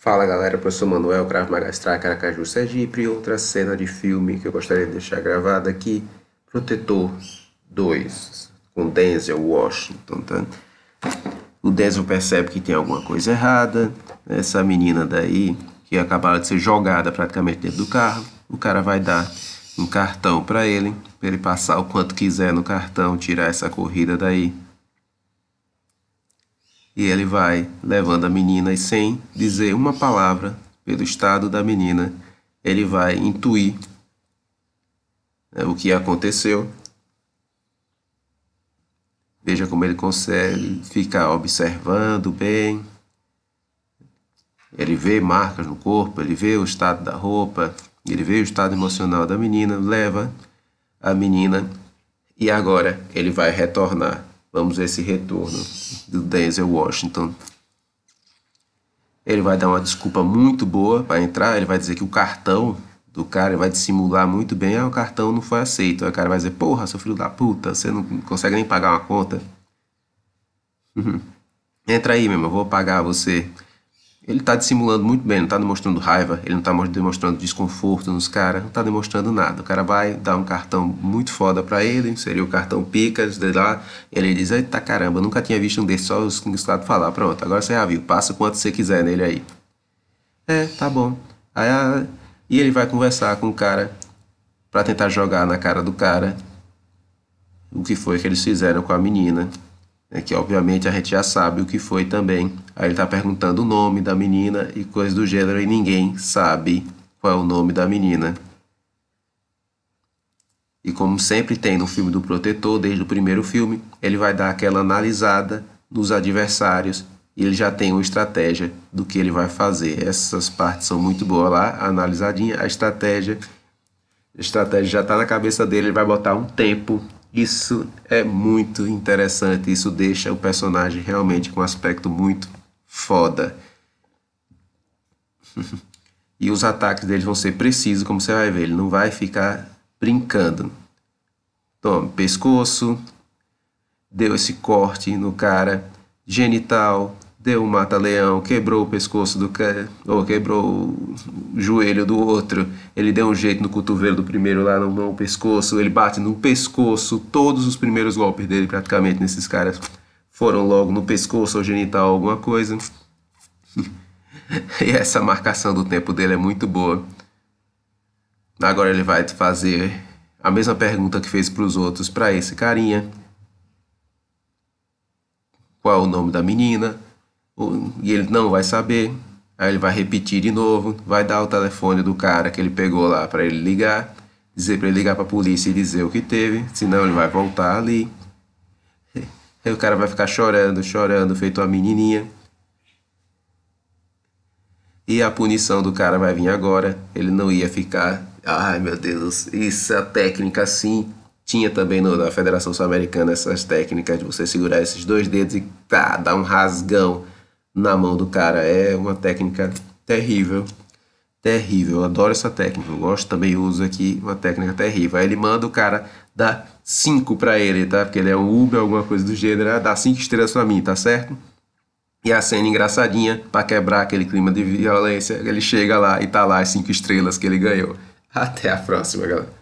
Fala galera, professor Manuel Cravo Magastrá, Caracaju, Sergipe. E outra cena de filme que eu gostaria de deixar gravada aqui: Protetor 2, com Denzel Washington. Tá? O Denzel percebe que tem alguma coisa errada. Essa menina daí, que acabava de ser jogada praticamente dentro do carro, o cara vai dar um cartão para ele, para ele passar o quanto quiser no cartão, tirar essa corrida daí. E ele vai levando a menina e sem dizer uma palavra pelo estado da menina, ele vai intuir né, o que aconteceu. Veja como ele consegue ficar observando bem. Ele vê marcas no corpo, ele vê o estado da roupa, ele vê o estado emocional da menina, leva a menina e agora ele vai retornar Vamos ver esse retorno do Denzel Washington. Ele vai dar uma desculpa muito boa para entrar, ele vai dizer que o cartão do cara vai dissimular muito bem, ah, o cartão não foi aceito. Aí o cara vai dizer, porra, seu filho da puta, você não consegue nem pagar uma conta. Uhum. Entra aí, meu irmão, vou pagar você. Ele tá dissimulando muito bem, não tá demonstrando raiva, ele não tá demonstrando desconforto nos caras, não tá demonstrando nada. O cara vai dar um cartão muito foda pra ele, seria o cartão Picas, de lá, ele diz, eita caramba, nunca tinha visto um desse, só os Kingslado falar, pronto, agora você já viu, passa quanto você quiser nele aí. É, tá bom. Aí, a... Ah, e ele vai conversar com o cara pra tentar jogar na cara do cara o que foi que eles fizeram com a menina né, que obviamente a gente já sabe o que foi também. Aí ele está perguntando o nome da menina e coisas do gênero, e ninguém sabe qual é o nome da menina. E como sempre tem no filme do Protetor, desde o primeiro filme, ele vai dar aquela analisada nos adversários e ele já tem uma estratégia do que ele vai fazer. Essas partes são muito boas lá, analisadinha, a estratégia. A estratégia já está na cabeça dele, ele vai botar um tempo isso é muito interessante, isso deixa o personagem realmente com um aspecto muito foda. e os ataques dele vão ser precisos, como você vai ver, ele não vai ficar brincando. Toma, pescoço, deu esse corte no cara, genital, deu um mata-leão, quebrou o pescoço do cara, ou quebrou o joelho do outro, ele deu um jeito no cotovelo do primeiro lá no, no pescoço, ele bate no pescoço, todos os primeiros golpes dele praticamente nesses caras foram logo no pescoço ou genital, alguma coisa. e essa marcação do tempo dele é muito boa. Agora ele vai te fazer a mesma pergunta que fez para os outros para esse carinha. Qual é o nome da menina? e ele não vai saber. Aí ele vai repetir de novo, vai dar o telefone do cara que ele pegou lá para ele ligar, dizer para ele ligar para a polícia e dizer o que teve, senão ele vai voltar ali. Aí o cara vai ficar chorando, chorando, feito uma menininha. E a punição do cara vai vir agora. Ele não ia ficar. Ai meu Deus, isso é técnica assim Tinha também no, na Federação Sul-Americana essas técnicas de você segurar esses dois dedos e tá, dar um rasgão na mão do cara. É uma técnica terrível. Terrível. Eu adoro essa técnica. Eu gosto também, uso aqui uma técnica terrível. Aí ele manda o cara dar 5 para ele, tá? Porque ele é um Uber, alguma coisa do gênero. Né? Dá 5 estrelas para mim, tá certo? E a cena engraçadinha para quebrar aquele clima de violência. Ele chega lá e tá lá as 5 estrelas que ele ganhou. Até a próxima, galera.